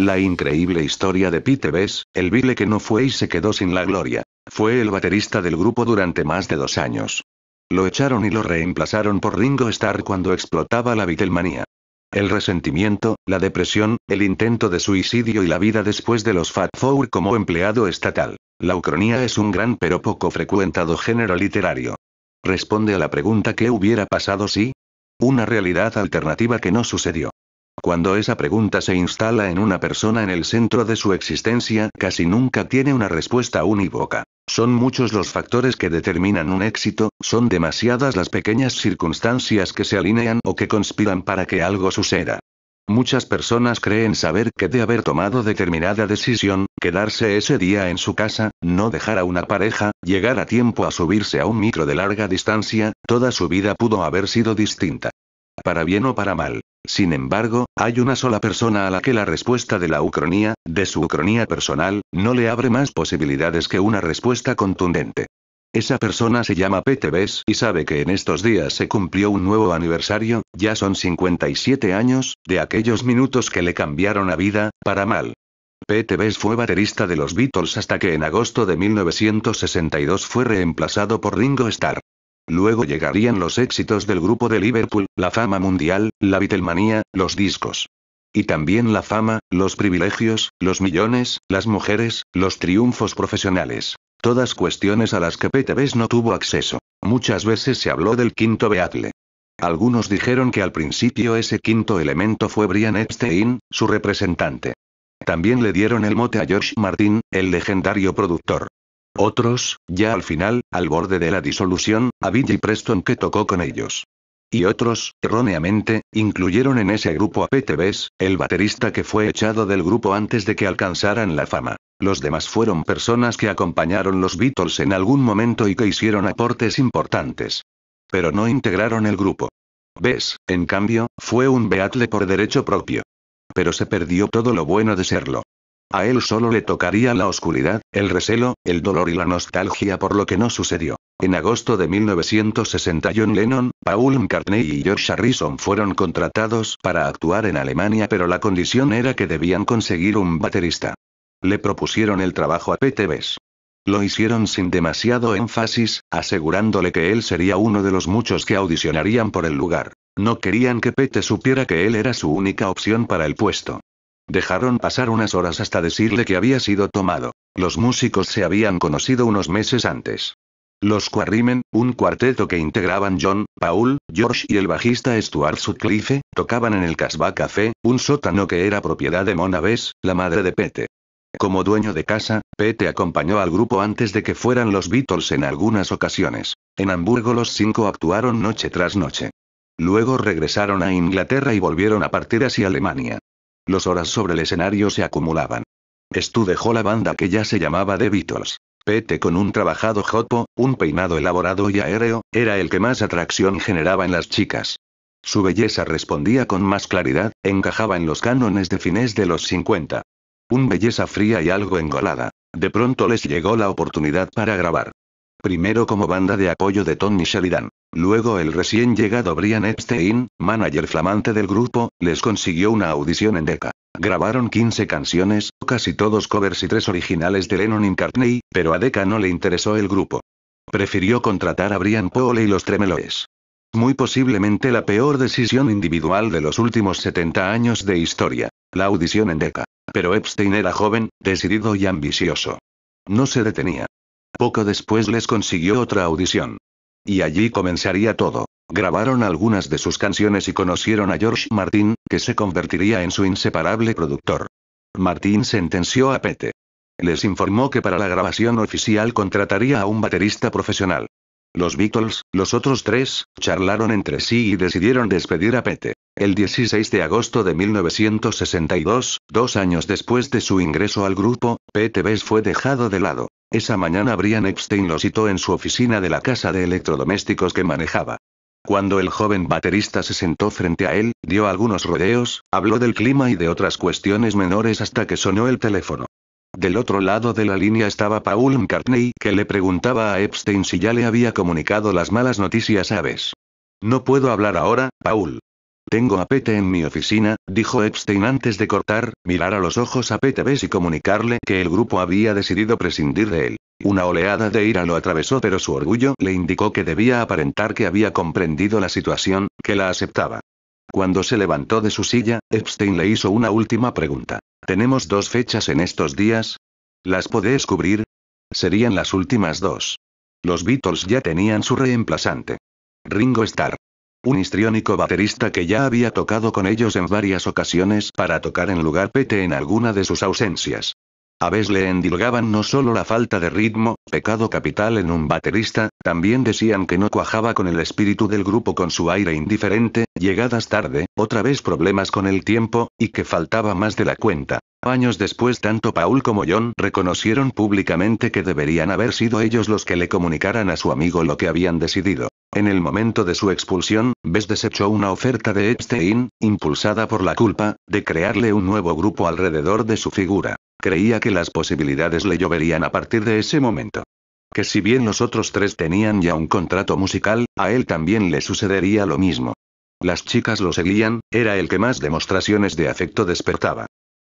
La increíble historia de Pete Bess, el vile que no fue y se quedó sin la gloria. Fue el baterista del grupo durante más de dos años. Lo echaron y lo reemplazaron por Ringo Starr cuando explotaba la Beatlemania. El resentimiento, la depresión, el intento de suicidio y la vida después de los Fat Four como empleado estatal. La ucronía es un gran pero poco frecuentado género literario. Responde a la pregunta qué hubiera pasado si... Una realidad alternativa que no sucedió. Cuando esa pregunta se instala en una persona en el centro de su existencia, casi nunca tiene una respuesta unívoca. Son muchos los factores que determinan un éxito, son demasiadas las pequeñas circunstancias que se alinean o que conspiran para que algo suceda. Muchas personas creen saber que de haber tomado determinada decisión, quedarse ese día en su casa, no dejar a una pareja, llegar a tiempo a subirse a un micro de larga distancia, toda su vida pudo haber sido distinta para bien o para mal. Sin embargo, hay una sola persona a la que la respuesta de la ucronía, de su ucronía personal, no le abre más posibilidades que una respuesta contundente. Esa persona se llama PTBs y sabe que en estos días se cumplió un nuevo aniversario, ya son 57 años, de aquellos minutos que le cambiaron la vida, para mal. PTBs fue baterista de los Beatles hasta que en agosto de 1962 fue reemplazado por Ringo Starr. Luego llegarían los éxitos del grupo de Liverpool, la fama mundial, la vitelmanía, los discos. Y también la fama, los privilegios, los millones, las mujeres, los triunfos profesionales. Todas cuestiones a las que PTBs no tuvo acceso. Muchas veces se habló del quinto Beatle. Algunos dijeron que al principio ese quinto elemento fue Brian Epstein, su representante. También le dieron el mote a George Martin, el legendario productor. Otros, ya al final, al borde de la disolución, a Billy Preston que tocó con ellos. Y otros, erróneamente, incluyeron en ese grupo a Pete Bess, el baterista que fue echado del grupo antes de que alcanzaran la fama. Los demás fueron personas que acompañaron los Beatles en algún momento y que hicieron aportes importantes. Pero no integraron el grupo. Bess, en cambio, fue un Beatle por derecho propio. Pero se perdió todo lo bueno de serlo. A él solo le tocaría la oscuridad, el recelo, el dolor y la nostalgia por lo que no sucedió. En agosto de 1960 John Lennon, Paul McCartney y George Harrison fueron contratados para actuar en Alemania pero la condición era que debían conseguir un baterista. Le propusieron el trabajo a Pete Best. Lo hicieron sin demasiado énfasis, asegurándole que él sería uno de los muchos que audicionarían por el lugar. No querían que Pete supiera que él era su única opción para el puesto. Dejaron pasar unas horas hasta decirle que había sido tomado. Los músicos se habían conocido unos meses antes. Los Quarrimen, un cuarteto que integraban John, Paul, George y el bajista Stuart Sutcliffe, tocaban en el Casbah Café, un sótano que era propiedad de Mona Bess, la madre de Pete. Como dueño de casa, Pete acompañó al grupo antes de que fueran los Beatles en algunas ocasiones. En Hamburgo los cinco actuaron noche tras noche. Luego regresaron a Inglaterra y volvieron a partir hacia Alemania. Los horas sobre el escenario se acumulaban. Stu dejó la banda que ya se llamaba The Beatles. Pete con un trabajado jopo, un peinado elaborado y aéreo, era el que más atracción generaba en las chicas. Su belleza respondía con más claridad, encajaba en los cánones de fines de los 50. Un belleza fría y algo engolada. De pronto les llegó la oportunidad para grabar primero como banda de apoyo de Tony Sheridan. Luego el recién llegado Brian Epstein, manager flamante del grupo, les consiguió una audición en Decca. Grabaron 15 canciones, casi todos covers y tres originales de Lennon y McCartney, pero a Decca no le interesó el grupo. Prefirió contratar a Brian Poole y los Tremeloes. Muy posiblemente la peor decisión individual de los últimos 70 años de historia. La audición en Decca. Pero Epstein era joven, decidido y ambicioso. No se detenía. Poco después les consiguió otra audición. Y allí comenzaría todo. Grabaron algunas de sus canciones y conocieron a George Martin, que se convertiría en su inseparable productor. Martin sentenció a Pete. Les informó que para la grabación oficial contrataría a un baterista profesional. Los Beatles, los otros tres, charlaron entre sí y decidieron despedir a Pete. El 16 de agosto de 1962, dos años después de su ingreso al grupo, Pete Best fue dejado de lado. Esa mañana Brian Epstein lo citó en su oficina de la casa de electrodomésticos que manejaba. Cuando el joven baterista se sentó frente a él, dio algunos rodeos, habló del clima y de otras cuestiones menores hasta que sonó el teléfono. Del otro lado de la línea estaba Paul McCartney, que le preguntaba a Epstein si ya le había comunicado las malas noticias a aves. No puedo hablar ahora, Paul. Tengo a Pete en mi oficina, dijo Epstein antes de cortar, mirar a los ojos a Pete Bess y comunicarle que el grupo había decidido prescindir de él. Una oleada de ira lo atravesó pero su orgullo le indicó que debía aparentar que había comprendido la situación, que la aceptaba. Cuando se levantó de su silla, Epstein le hizo una última pregunta. ¿Tenemos dos fechas en estos días? ¿Las podés cubrir? Serían las últimas dos. Los Beatles ya tenían su reemplazante. Ringo Starr un histriónico baterista que ya había tocado con ellos en varias ocasiones para tocar en lugar Pete en alguna de sus ausencias. A veces le endilgaban no solo la falta de ritmo, pecado capital en un baterista, también decían que no cuajaba con el espíritu del grupo con su aire indiferente, llegadas tarde, otra vez problemas con el tiempo, y que faltaba más de la cuenta. Años después tanto Paul como John reconocieron públicamente que deberían haber sido ellos los que le comunicaran a su amigo lo que habían decidido. En el momento de su expulsión, Bess desechó una oferta de Epstein, impulsada por la culpa, de crearle un nuevo grupo alrededor de su figura. Creía que las posibilidades le lloverían a partir de ese momento. Que si bien los otros tres tenían ya un contrato musical, a él también le sucedería lo mismo. Las chicas lo seguían, era el que más demostraciones de afecto despertaba.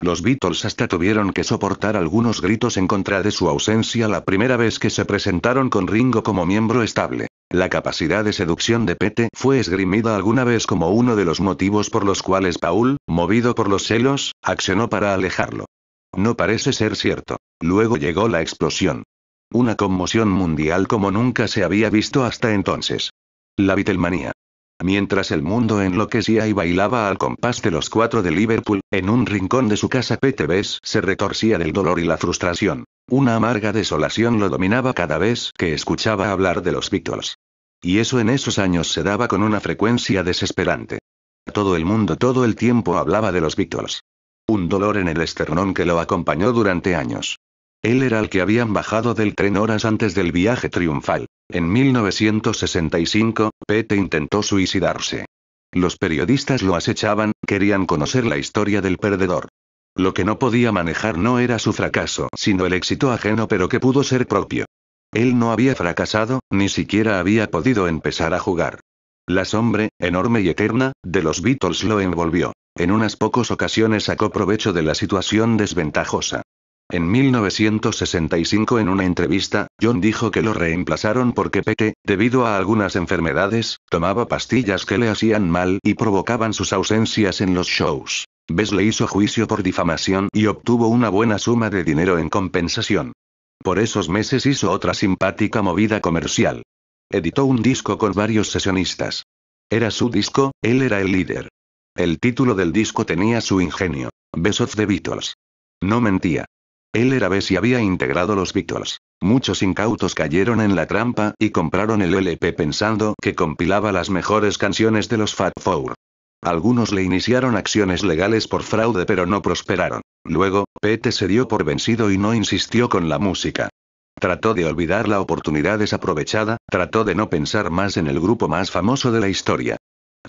Los Beatles hasta tuvieron que soportar algunos gritos en contra de su ausencia la primera vez que se presentaron con Ringo como miembro estable. La capacidad de seducción de Pete fue esgrimida alguna vez como uno de los motivos por los cuales Paul, movido por los celos, accionó para alejarlo. No parece ser cierto. Luego llegó la explosión. Una conmoción mundial como nunca se había visto hasta entonces. La Beatlemanía. Mientras el mundo enloquecía y bailaba al compás de los cuatro de Liverpool, en un rincón de su casa PTBs se retorcía del dolor y la frustración. Una amarga desolación lo dominaba cada vez que escuchaba hablar de los Beatles. Y eso en esos años se daba con una frecuencia desesperante. Todo el mundo todo el tiempo hablaba de los Beatles. Un dolor en el esternón que lo acompañó durante años. Él era el que habían bajado del tren horas antes del viaje triunfal. En 1965, Pete intentó suicidarse. Los periodistas lo acechaban, querían conocer la historia del perdedor. Lo que no podía manejar no era su fracaso, sino el éxito ajeno pero que pudo ser propio. Él no había fracasado, ni siquiera había podido empezar a jugar. La sombra, enorme y eterna, de los Beatles lo envolvió. En unas pocas ocasiones sacó provecho de la situación desventajosa. En 1965 en una entrevista, John dijo que lo reemplazaron porque Pete, debido a algunas enfermedades, tomaba pastillas que le hacían mal y provocaban sus ausencias en los shows. Bess le hizo juicio por difamación y obtuvo una buena suma de dinero en compensación. Por esos meses hizo otra simpática movida comercial. Editó un disco con varios sesionistas. Era su disco, él era el líder. El título del disco tenía su ingenio, "Besos of the Beatles. No mentía. Él era B y había integrado los Beatles. Muchos incautos cayeron en la trampa y compraron el LP pensando que compilaba las mejores canciones de los Fat Four. Algunos le iniciaron acciones legales por fraude pero no prosperaron. Luego, Pete se dio por vencido y no insistió con la música. Trató de olvidar la oportunidad desaprovechada, trató de no pensar más en el grupo más famoso de la historia.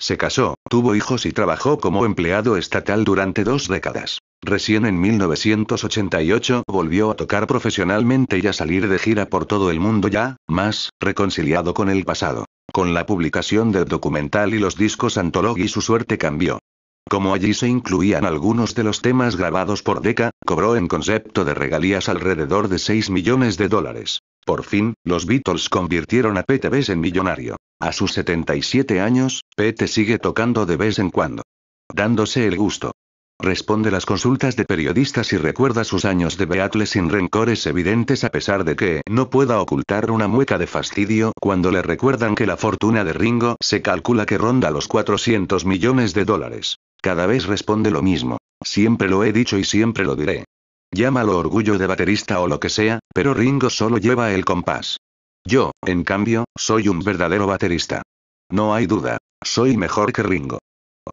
Se casó, tuvo hijos y trabajó como empleado estatal durante dos décadas. Recién en 1988 volvió a tocar profesionalmente y a salir de gira por todo el mundo ya, más, reconciliado con el pasado. Con la publicación del documental y los discos Antologi, su suerte cambió. Como allí se incluían algunos de los temas grabados por Decca, cobró en concepto de regalías alrededor de 6 millones de dólares. Por fin, los Beatles convirtieron a Pete Best en millonario. A sus 77 años, Pete sigue tocando de vez en cuando. Dándose el gusto. Responde las consultas de periodistas y recuerda sus años de Beatles sin rencores evidentes a pesar de que no pueda ocultar una mueca de fastidio cuando le recuerdan que la fortuna de Ringo se calcula que ronda los 400 millones de dólares. Cada vez responde lo mismo. Siempre lo he dicho y siempre lo diré. Llámalo orgullo de baterista o lo que sea, pero Ringo solo lleva el compás. Yo, en cambio, soy un verdadero baterista. No hay duda, soy mejor que Ringo.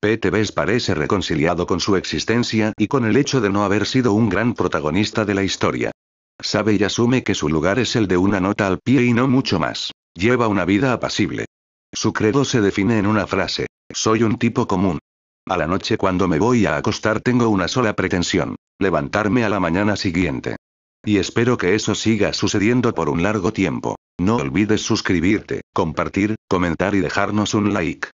PTBs parece reconciliado con su existencia y con el hecho de no haber sido un gran protagonista de la historia. Sabe y asume que su lugar es el de una nota al pie y no mucho más. Lleva una vida apacible. Su credo se define en una frase. Soy un tipo común. A la noche cuando me voy a acostar tengo una sola pretensión, levantarme a la mañana siguiente. Y espero que eso siga sucediendo por un largo tiempo. No olvides suscribirte, compartir, comentar y dejarnos un like.